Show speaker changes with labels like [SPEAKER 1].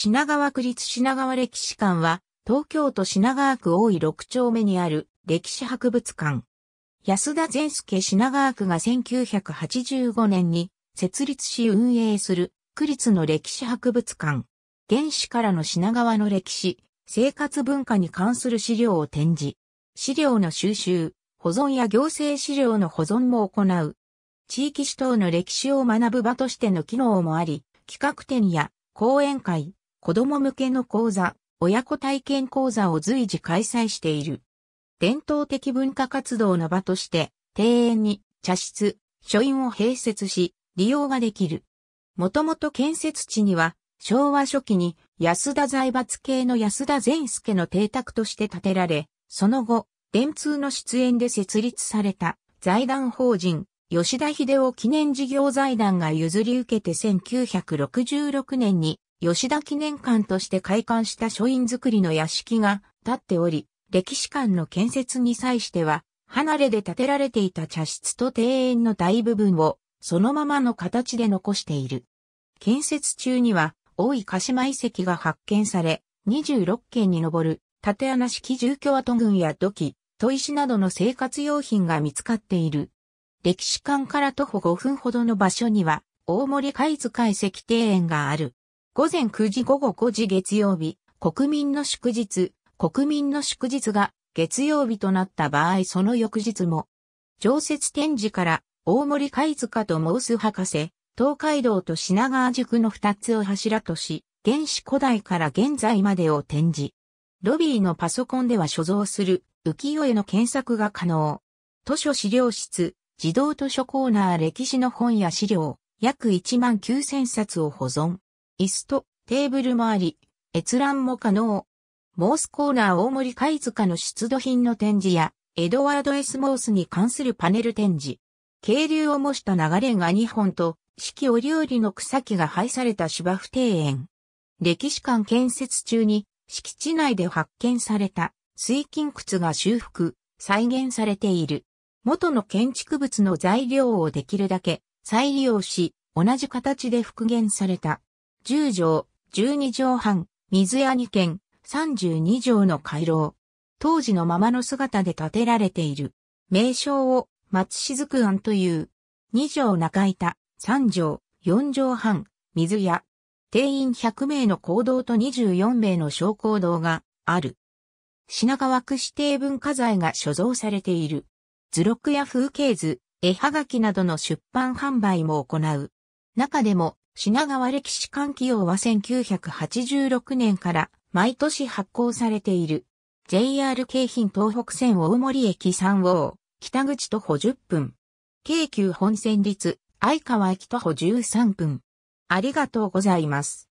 [SPEAKER 1] 品川区立品川歴史館は、東京都品川区大井6丁目にある歴史博物館。安田善助品川区が1985年に設立し運営する区立の歴史博物館。原始からの品川の歴史、生活文化に関する資料を展示。資料の収集、保存や行政資料の保存も行う。地域史等の歴史を学ぶ場としての機能もあり、企画展や講演会、子供向けの講座、親子体験講座を随時開催している。伝統的文化活動の場として、庭園に茶室、書院を併設し、利用ができる。もともと建設地には、昭和初期に安田財閥系の安田善助の邸宅として建てられ、その後、電通の出演で設立された財団法人、吉田秀夫記念事業財団が譲り受けて1966年に吉田記念館として開館した書院造りの屋敷が建っており、歴史館の建設に際しては、離れで建てられていた茶室と庭園の大部分をそのままの形で残している。建設中には、大井鹿島遺跡が発見され、26件に上る、縦穴式住居跡群や土器、砥石などの生活用品が見つかっている。歴史館から徒歩5分ほどの場所には、大森貝塚遺跡庭園がある。午前9時午後5時月曜日、国民の祝日、国民の祝日が月曜日となった場合その翌日も、常設展示から大森貝塚と申す博士、東海道と品川宿の二つを柱とし、原始古代から現在までを展示。ロビーのパソコンでは所蔵する浮世絵の検索が可能。図書資料室、自動図書コーナー歴史の本や資料、約1万9000冊を保存。椅子とテーブルもあり、閲覧も可能。モースコーナー大森貝塚の出土品の展示や、エドワード・エス・モースに関するパネル展示。渓流を模した流れが2本と、四季折々の草木が配された芝生庭園。歴史館建設中に、敷地内で発見された水金窟が修復、再現されている。元の建築物の材料をできるだけ再利用し、同じ形で復元された10畳、12畳半、水屋2軒、32畳の回廊。当時のままの姿で建てられている。名称を松雫庵という。2畳中板、3畳、4畳半、水屋。定員100名の行動と24名の小行動がある。品川区指定文化財が所蔵されている。図録や風景図、絵はがきなどの出版販売も行う。中でも品川歴史館起用は1986年から毎年発行されている。JR 京浜東北線大森駅3号、北口徒歩10分。京急本線立、相川駅徒歩13分。ありがとうございます。